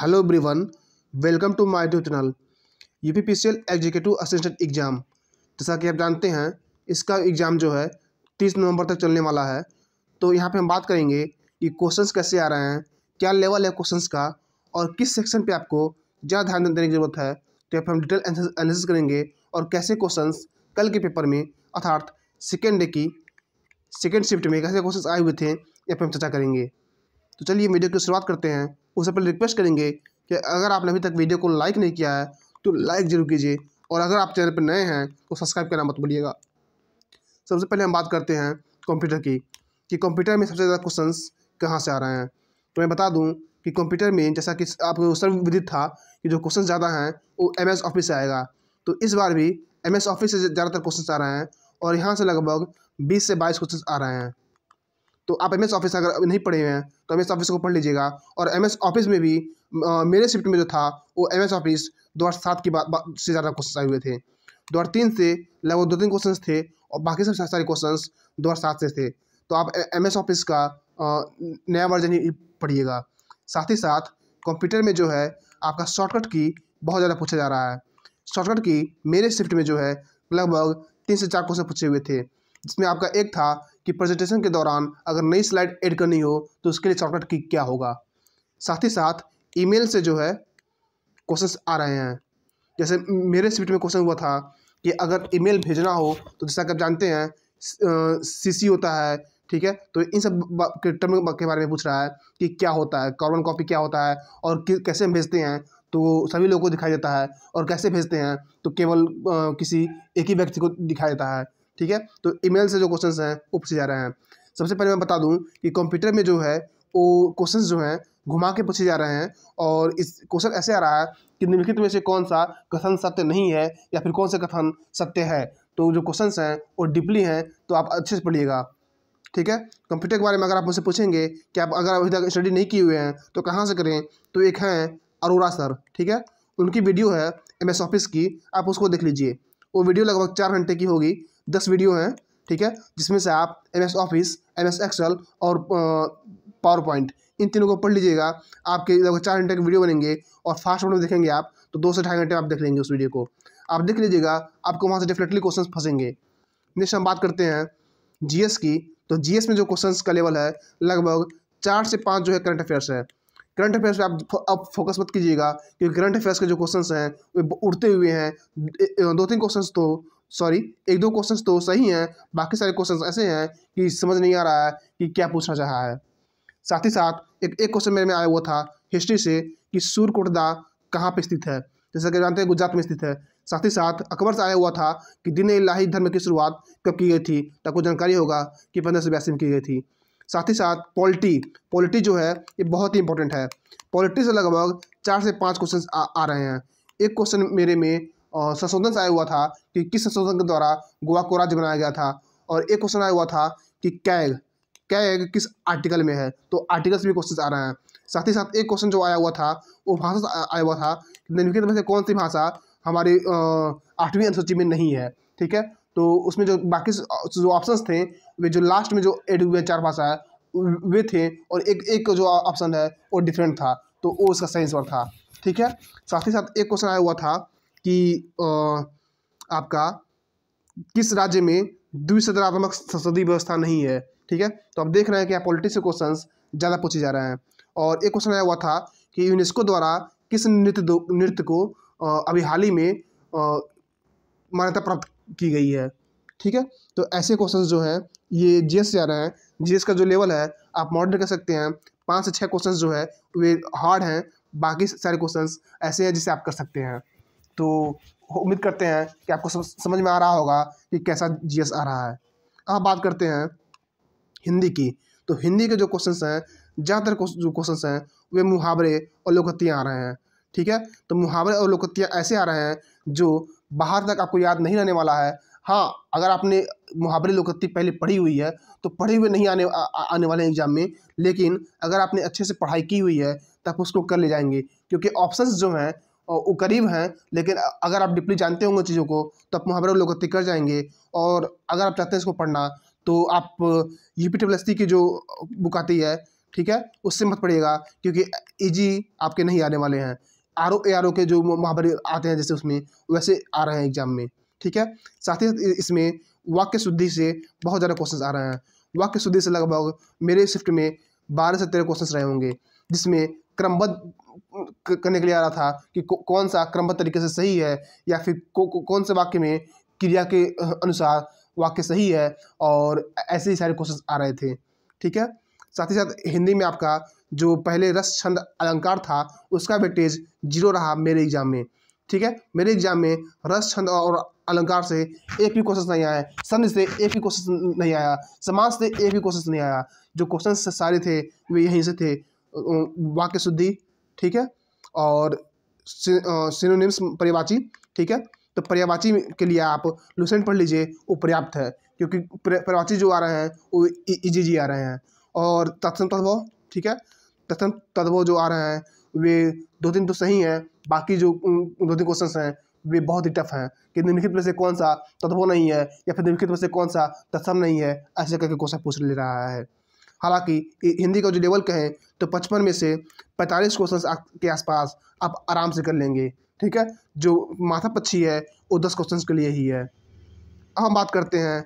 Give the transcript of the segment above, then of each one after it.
hello everyone welcome to my tube channel UPPCL executive assistant exam जैसा कि आप जानते हैं इसका एग्ज़ाम जो है तीस नवंबर तक चलने वाला है तो यहाँ पे हम बात करेंगे कि क्वेश्चंस कैसे आ रहे हैं क्या लेवल है क्वेश्चंस का और किस सेक्शन पे आपको ज़्यादा ध्यान देने की ज़रूरत है तो यहाँ पर हम डिटेल एनालिसिस करेंगे और कैसे क्वेश्चन कल के पेपर में अर्थात सेकेंड डे की सेकेंड शिफ्ट में कैसे क्वेश्चन आए हुए थे यहाँ पर हम चर्चा करेंगे तो चलिए वीडियो की शुरुआत करते हैं उससे पहले रिक्वेस्ट करेंगे कि अगर आपने अभी तक वीडियो को लाइक नहीं किया है तो लाइक ज़रूर कीजिए और अगर आप चैनल पर नए हैं तो सब्सक्राइब करना मत भूलिएगा सबसे पहले हम बात करते हैं कंप्यूटर की कि कंप्यूटर में सबसे ज़्यादा क्वेश्चन कहाँ से आ रहे हैं तो मैं बता दूँ कि कंप्यूटर में जैसा कि आपको सर्वविदित था कि जो क्वेश्चन ज़्यादा हैं वो एम एस ऑफिस से आएगा तो इस बार भी एम एस ऑफिस से ज़्यादातर क्वेश्चन आ रहे हैं और यहाँ से लगभग बीस से बाईस क्वेश्चन आ रहे हैं तो आप एम ऑफिस अगर नहीं पढ़े हुए हैं तो एम ऑफिस को पढ़ लीजिएगा और एम ऑफिस में भी आ, मेरे शिफ्ट में जो था वो एम ऑफिस दो हज़ार सात के बाद से ज़्यादा क्वेश्चन आए हुए थे दो हज़ार तीन से लगभग दो तीन क्वेश्चन थे और बाकी सब सारे क्वेश्चन दो हज़ार सात से थे तो आप एम ऑफिस का आ, नया वर्जन ही पढ़िएगा साथ ही साथ कंप्यूटर में जो है आपका शॉर्टकट की बहुत ज़्यादा पूछा जा रहा है शॉर्टकट की मेरे शिफ्ट में जो है लगभग तीन से चार क्वेश्चन पूछे हुए थे जिसमें आपका एक था कि प्रेजेंटेशन के दौरान अगर नई स्लाइड ऐड करनी हो तो उसके लिए शॉर्टकट की क्या होगा साथ ही साथ ईमेल से जो है क्वेश्चंस आ रहे हैं जैसे मेरे स्वीट में क्वेश्चन हुआ था कि अगर ईमेल भेजना हो तो जैसा कि आप जानते हैं सीसी होता है ठीक है तो इन सब के टर्म के बारे में पूछ रहा है कि क्या होता है कॉर्बन कॉपी क्या होता है और कैसे हम भेजते हैं तो सभी लोगों को दिखाई देता है और कैसे भेजते हैं तो केवल किसी एक ही व्यक्ति को दिखाई देता है ठीक है तो ईमेल से जो क्वेश्चन हैं वो पूछे जा रहे हैं सबसे पहले मैं बता दूं कि कंप्यूटर में जो है वो क्वेश्चन जो हैं घुमा के पूछे जा रहे हैं और इस क्वेश्चन ऐसे आ रहा है कि निम्नलिखित में से कौन सा कथन सत्य नहीं है या फिर कौन सा कथन सत्य है तो जो क्वेश्चन हैं वो डीपली हैं तो आप अच्छे से पढ़िएगा ठीक है कंप्यूटर के बारे में अगर आप मुझसे पूछेंगे कि आप अगर अभी तक स्टडी नहीं किए हुए हैं तो कहाँ से करें तो एक हैं अरोरा सर ठीक है उनकी वीडियो है एम एस ऑफिस की आप उसको देख लीजिए वो वीडियो लगभग चार घंटे की होगी दस वीडियो हैं ठीक है जिसमें से आप M S office M S excel और पावर पॉइंट इन तीनों को पढ़ लीजिएगा आपके लगभग चार घंटे के वीडियो बनेंगे और फास्ट मोड में देखेंगे आप तो दो से ढाई घंटे आप देख लेंगे उस वीडियो को आप देख लीजिएगा आपको वहाँ से डेफिनेटली क्वेश्चन फंसेंगे नेक्स्ट हम बात करते हैं जीएस की तो जी में जो क्वेश्चन का लेवल है लगभग चार से पाँच जो है करंट अफेयर्स है करंट अफेयर्स पे आप अब फोकस मत कीजिएगा क्योंकि करंट अफेयर्स के जो क्वेश्चंस हैं वे उड़ते हुए हैं दो तीन क्वेश्चंस तो सॉरी एक दो क्वेश्चन तो सही हैं बाकी सारे क्वेश्चन ऐसे हैं कि समझ नहीं आ रहा है कि क्या पूछना चाह है साथ ही साथ एक एक क्वेश्चन मेरे में आया हुआ था हिस्ट्री से कि सूर्यकोटदा कहाँ पर स्थित है जैसा कि जानते हैं गुजरात में स्थित है साथ ही साथ अकबर से आया हुआ था कि दिन इलाही धर्म की शुरुआत कब की गई थी तो आपको जानकारी होगा कि पंद्रह सौ बयासी में की गई थी साथ ही साथ पॉलिटी पॉलिटी जो है ये बहुत ही इंपॉर्टेंट है पॉलिटी से लगभग चार से पाँच क्वेश्चन आ, आ रहे हैं एक क्वेश्चन मेरे में संशोधन से आया हुआ था कि किस संशोधन के द्वारा गोवा को राज्य बनाया गया था और एक क्वेश्चन आया हुआ था कि कैग कैग किस आर्टिकल में है तो आर्टिकल से भी क्वेश्चन आ रहे हैं साथ ही साथ एक क्वेश्चन जो आया हुआ था वो भाषा से आया हुआ था निम्नलिखित में से कौन सी भाषा हमारी आठवीं अनुसूची में नहीं है ठीक है तो उसमें जो बाकी जो ऑप्शन थे वे जो लास्ट में जो एड हुए चार भाषा है वे थे और एक एक जो ऑप्शन है वो डिफरेंट था तो वो उसका सही आंसर था ठीक है साथ ही साथ एक क्वेश्चन आया हुआ था कि आपका किस राज्य में द्विसदरात्मक संसदीय व्यवस्था नहीं है ठीक है तो आप देख रहे हैं कि यहाँ पॉलिटिक्स के क्वेश्चन ज़्यादा पूछे जा रहे हैं और एक क्वेश्चन आया हुआ था कि यूनेस्को द्वारा किस नृत्य नृत्य को अभी हाल ही में मान्यता प्राप्त की गई है ठीक है तो ऐसे क्वेश्चन जो हैं ये जीएस जा रहे हैं जीएस का जो लेवल है आप मॉडल कर सकते हैं पाँच से छः क्वेश्चन जो है वे हार्ड हैं बाकी सारे क्वेश्चन ऐसे हैं जिसे आप कर सकते हैं तो उम्मीद करते हैं कि आपको समझ में आ रहा होगा कि कैसा जी आ रहा है अब बात करते हैं हिंदी की तो हिंदी के जो क्वेश्चन हैं ज़्यादातर जो क्वेश्चन हैं वे मुहावरे और लोकतियाँ आ रहे हैं ठीक है तो मुहावरे और लोकतियाँ ऐसे आ रहे हैं जो बाहर तक आपको याद नहीं रहने वाला है हाँ अगर आपने मुहावरे लोकत्ति पहले पढ़ी हुई है तो पढ़े हुए नहीं आने आ, आने वाले एग्जाम में लेकिन अगर आपने अच्छे से पढ़ाई की हुई है तो आप उसको कर ले जाएंगे क्योंकि ऑप्शंस जो हैं वो करीब हैं लेकिन अगर आप डिपली जानते होंगे चीज़ों को तो आप मुहावरे लोग कर जाएंगे और अगर आप चाहते हैं इसको पढ़ना तो आप यू पी ट्रिपल एस की जो बुक आती है ठीक है उससे मत पढ़िएगा क्योंकि ईजी आपके नहीं आने वाले हैं R O A R O के जो मुहावरे आते हैं जैसे उसमें वैसे आ रहे हैं एग्जाम में ठीक है साथ ही साथ इसमें वाक्य शुद्धि से बहुत ज़्यादा क्वेश्चन आ रहे हैं वाक्य शुद्धि से लगभग मेरे शिफ्ट में बारह से तेरह क्वेश्चन रहे होंगे जिसमें क्रमबद्ध करने के लिए आ रहा था कि कौन सा क्रमबद्ध तरीके से सही है या फिर को, को, कौन से वाक्य में क्रिया के अनुसार वाक्य सही है और ऐसे ही सारे क्वेश्चन आ रहे थे ठीक है साथ ही साथ हिंदी में आपका जो पहले रस छंद अलंकार था उसका वेटेज जीरो रहा मेरे एग्जाम में ठीक है मेरे एग्जाम में रस छंद और अलंकार से एक भी क्वेश्चन नहीं आया सन से एक भी क्वेश्चन नहीं आया समाज से एक भी क्वेश्चन नहीं आया जो क्वेश्चन सारे थे वे यहीं से थे वाक्य शुद्धि ठीक है और सिनोनिम्स पर्यावाची ठीक है तो पर्यावाची के लिए आप लुसेंट पढ़ लीजिए वो पर्याप्त है क्योंकि पर्यावाची जो आ रहे हैं वो इजीजी e-, e आ रहे हैं और तत्सम तद्भव ठीक है तत्सम तद्भव जो आ रहे हैं वे दो तीन तो सही हैं बाकी जो दो तीन क्वेश्चन हैं वे बहुत ही टफ हैं कि निम्नलिखित में से कौन सा तद्भव नहीं है या फिर निम्नलिखित में से कौन सा तत्सम नहीं है ऐसे करके क्वेश्चन पूछ ले रहा है हालांकि हिंदी का जो लेवल कहें तो पचपन में से पैंतालीस क्वेश्चन के आसपास आप आराम से कर लेंगे ठीक है जो माथा पक्षी है वो दस क्वेश्चन के लिए ही है अब हम बात करते हैं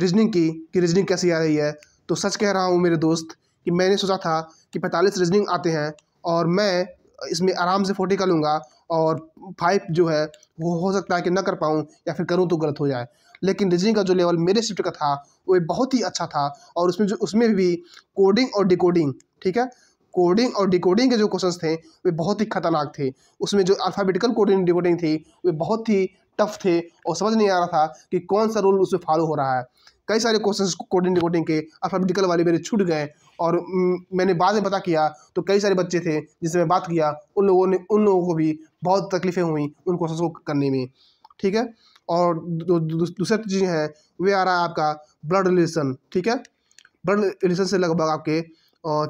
रीजनिंग की कि रीजनिंग कैसी आ रही है तो सच कह रहा हूँ मेरे दोस्त कि मैंने सोचा था कि पैंतालीस रीजनिंग आते हैं और मैं इसमें आराम से फोर्टी कर लूँगा और फाइव जो है वो हो सकता है कि ना कर पाऊँ या फिर करूँ तो गलत हो जाए लेकिन रीजनिंग का जो लेवल मेरे शिफ्ट का था वो बहुत ही अच्छा था और उसमें जो उसमें भी कोडिंग और डिकोडिंग ठीक है कोडिंग और डिकोडिंग के जो क्वेश्चंस थे वे बहुत ही खतरनाक थे उसमें जो अल्फ़ाबेटिकल कोडिंग डिकोडिंग थी वे बहुत ही टफ थे और समझ नहीं आ रहा था कि कौन सा रूल उसमें फॉलो हो रहा है कई सारे क्वेश्चन कोडिंग डिकोडिंग के अल्फ़ाबेटिकल वाले मेरे छूट गए और मैंने बाद में पता किया तो कई सारे बच्चे थे जिससे मैं बात किया उन लोगों ने उन लोगों को भी बहुत तकलीफ़ें हुई उन क्वेश्चन को करने में ठीक है और दूसरा चीज़ें हैं वे आ रहा है आपका ब्लड रिलेशन ठीक है ब्लड रिलेशन से लगभग आपके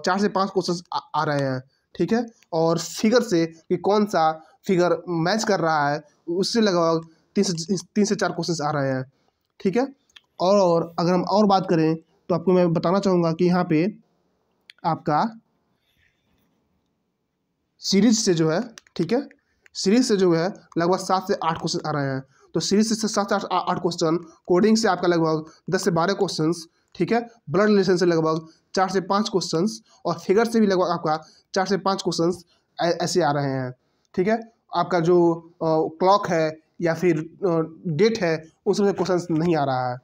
चार से पाँच क्वेश्चन आ रहे हैं ठीक है और फिगर से कि कौन सा फिगर मैच कर रहा है उससे लगभग तीन से तीन से चार क्वेश्चन आ रहे हैं ठीक है और अगर हम और बात करें तो आपको मैं बताना चाहूँगा कि यहाँ पे आपका सीरीज से जो है ठीक है सीरीज से जो है लगभग सात से आठ क्वेश्चन आ रहे हैं तो सीरीज से सात आठ आठ क्वेश्चन कोडिंग से आपका लगभग दस से बारह क्वेश्चन ठीक है ब्लड रिलेशन से लगभग चार से पाँच क्वेश्चन और फिगर से भी लगभग आपका चार से पाँच क्वेश्चन ऐसे आ रहे हैं ठीक है आपका जो क्लॉक है या फिर डेट है उन सबसे क्वेश्चन नहीं आ रहा है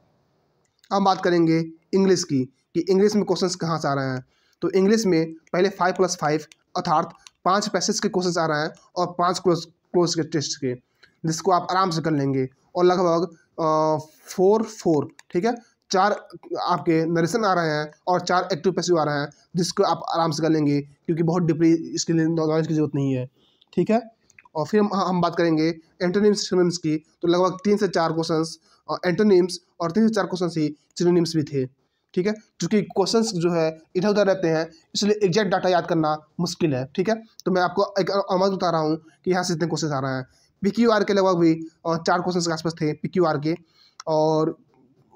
अब बात करेंगे इंग्लिश की कि इंग्लिश में क्वेश्चंस कहाँ से आ रहे हैं तो इंग्लिश में पहले फाइव प्लस फाइव अर्थात पाँच पैसेज के क्वेश्चंस आ रहे हैं और पाँच क्लोज क्लोज के टेस्ट के जिसको आप आराम से कर लेंगे और लगभग फोर फोर ठीक है चार आपके नरेशन आ रहे हैं और चार एक्टिव पैसिव आ रहे हैं जिसको आप आराम से कर लेंगे क्योंकि बहुत डिप्री इसके लिए नॉलेज की जरूरत नहीं है ठीक है और फिर हम हम बात करेंगे एंटोनिम्स सिनोनिम्स की तो लगभग तीन से चार क्वेश्चन एंटोनिम्स और तीन से चार क्वेश्चन ही सिनोनिम्स भी थे ठीक है क्योंकि क्वेश्चन जो है इधर उधर रहते हैं इसलिए एग्जैक्ट डाटा याद करना मुश्किल है ठीक है तो मैं आपको एक अमल बता रहा हूँ कि यहाँ से इतने क्वेश्चन आ रहे हैं पी क्यू आर के लगभग भी और चार क्वेश्चन के आसपास थे पी क्यू आर के और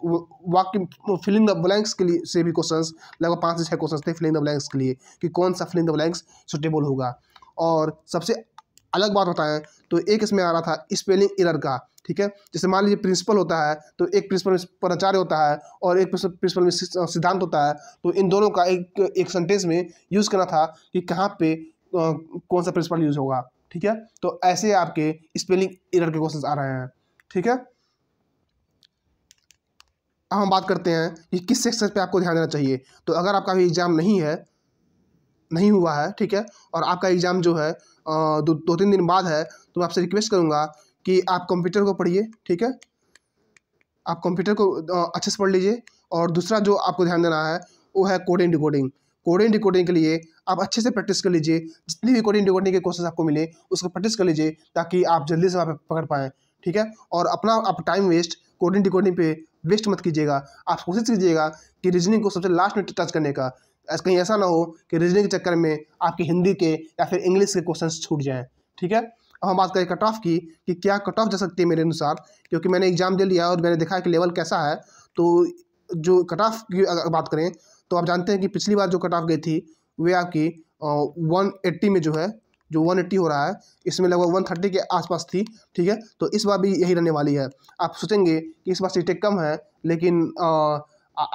वाक्य फिलिंग द ब्लैंक्स के लिए से भी क्वेश्चंस लगभग पाँच से छः क्वेश्चंस थे फिलिंग द ब्लैंक्स के लिए कि कौन सा फिलिंग द ब्लैंक्स सुटेबल होगा और सबसे अलग बात होता है तो एक इसमें आ रहा था स्पेलिंग एरर का ठीक है जैसे मान लीजिए प्रिंसिपल होता है तो एक प्रिंसिपल में प्राचार्य होता है और एक प्रिंसिपल में सिद्धांत होता है तो इन दोनों का एक एक सेंटेंस में यूज़ करना था कि कहाँ पे कौन सा प्रिंसिपल यूज़ होगा ठीक है तो ऐसे आपके स्पेलिंग इरर के क्वेश्चन आ रहे हैं ठीक है अब हम बात करते हैं कि किस सेक्शन पे आपको ध्यान देना चाहिए तो अगर आपका भी एग्ज़ाम नहीं है नहीं हुआ है ठीक है और आपका एग्ज़ाम जो है दो दो तीन दिन बाद है तो मैं आपसे रिक्वेस्ट करूँगा कि आप कंप्यूटर को पढ़िए ठीक है आप कंप्यूटर को अच्छे से पढ़ लीजिए और दूसरा जो आपको ध्यान देना है वो है कोडिंग डिकोडिंग कोडिंग डिकोडिंग के लिए आप अच्छे से प्रैक्टिस कर लीजिए जितनी भी कोडिंग डिकोडिंग के कोर्सेज आपको मिले उसको प्रैक्टिस कर लीजिए ताकि आप जल्दी से वहाँ पर पकड़ पाएँ ठीक है और अपना आप टाइम वेस्ट कोडिंग डिकोडिंग पे वेस्ट मत कीजिएगा आप कोशिश कीजिएगा कि रीजनिंग को सबसे लास्ट में टच करने का कहीं ऐसा ना हो कि रीजनिंग के चक्कर में आपके हिंदी के या फिर इंग्लिश के क्वेश्चन छूट जाएँ ठीक है अब हम बात करें कट ऑफ की कि क्या कट ऑफ जा सकती है मेरे अनुसार क्योंकि मैंने एग्जाम दे लिया और मैंने देखा कि लेवल कैसा है तो जो कट ऑफ की अगर बात करें तो आप जानते हैं कि पिछली बार जो कट ऑफ गई थी वे आपकी वन एट्टी में जो है जो वन एट्टी हो रहा है इसमें लगभग वन थर्टी के आसपास थी ठीक है तो इस बार भी यही रहने वाली है आप सोचेंगे कि इस बार सीटें कम हैं लेकिन आ,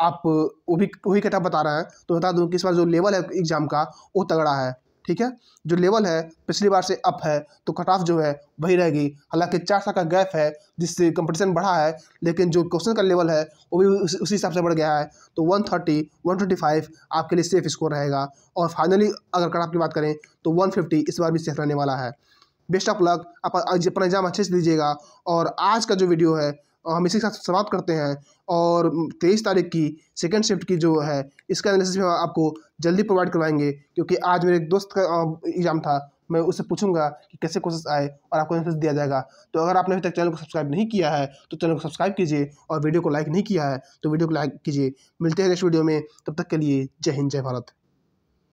आप वो भी वही कट ऑफ बता रहे हैं तो बता दूँ कि इस बार जो लेवल है एग्ज़ाम का वो तगड़ा है ठीक है जो लेवल है पिछली बार से अप है तो कट ऑफ जो है वही रहेगी हालांकि चार साल का गैप है जिससे कंपटीशन बढ़ा है लेकिन जो क्वेश्चन का लेवल है वो भी उसी हिसाब से बढ़ गया है तो one thirty one twenty five आपके लिए सेफ स्कोर रहेगा और फाइनली अगर कट ऑफ की बात करें तो वन फिफ्टी इस बार भी सेफ रहने वाला है बेस्ट ऑफ लक आप अपना एग्जाम अच्छे से दीजिएगा और आज का जो वीडियो है हम इसी के साथ समाप्त करते हैं और तेईस तारीख की सेकेंड शिफ्ट की जो है इसका एनालिसिस भी आपको जल्दी प्रोवाइड करवाएंगे क्योंकि आज मेरे एक दोस्त का एग्ज़ाम था मैं उससे पूछूंगा कि कैसे क्वेश्चन आए और आपको एनालिसिस दिया जाएगा तो अगर आपने अभी तक चैनल को सब्सक्राइब नहीं किया है तो चैनल को सब्सक्राइब कीजिए और वीडियो को लाइक नहीं किया है तो वीडियो को लाइक कीजिए मिलते हैं नेक्स्ट वीडियो में तब तक के लिए जय हिंद जय भारत